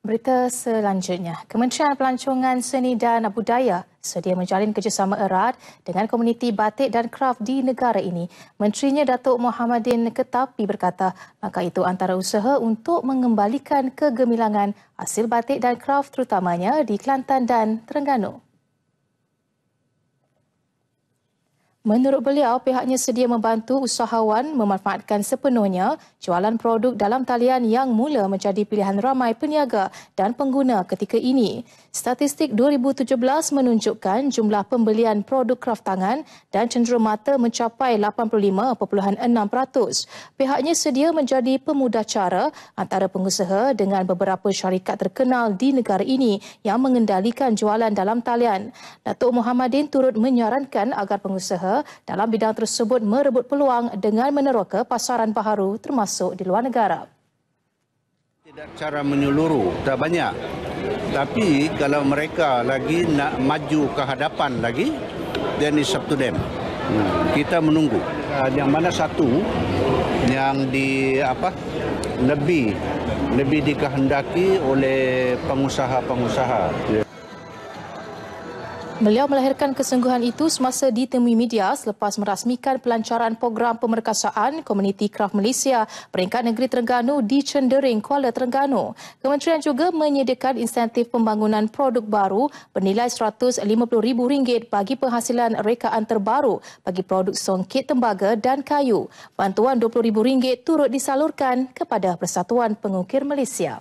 Berita selanjutnya, Kementerian Pelancongan Seni dan Budaya sedia menjalin kerjasama erat dengan komuniti batik dan kraf di negara ini. Menterinya Datuk Mohamadin Ketapi berkata, langkah itu antara usaha untuk mengembalikan kegemilangan hasil batik dan kraf terutamanya di Kelantan dan Terengganu. Menurut beliau, pihaknya sedia membantu usahawan memanfaatkan sepenuhnya jualan produk dalam talian yang mula menjadi pilihan ramai peniaga dan pengguna ketika ini. Statistik 2017 menunjukkan jumlah pembelian produk kraft tangan dan cenderung mata mencapai 85.6%. Pihaknya sedia menjadi pemudah cara antara pengusaha dengan beberapa syarikat terkenal di negara ini yang mengendalikan jualan dalam talian. Datuk Muhammadin turut menyarankan agar pengusaha dalam bidang tersebut merebut peluang dengan meneroka pasaran baharu termasuk di luar negara. Tidak cara menyeluruh, tak banyak. Tapi kalau mereka lagi nak maju ke hadapan lagi, then it's up to them. Kita menunggu. Ah, yang mana satu yang di apa lebih lebih dikehendaki oleh pengusaha-pengusaha. Beliau melahirkan kesungguhan itu semasa ditemui media selepas merasmikan pelancaran program pemerkasaan Komuniti Kraft Malaysia peringkat negeri Terengganu di Cendering, Kuala Terengganu. Kementerian juga menyediakan insentif pembangunan produk baru bernilai RM150,000 bagi penghasilan rekaan terbaru bagi produk songkit tembaga dan kayu. Bantuan RM20,000 turut disalurkan kepada Persatuan Pengukir Malaysia.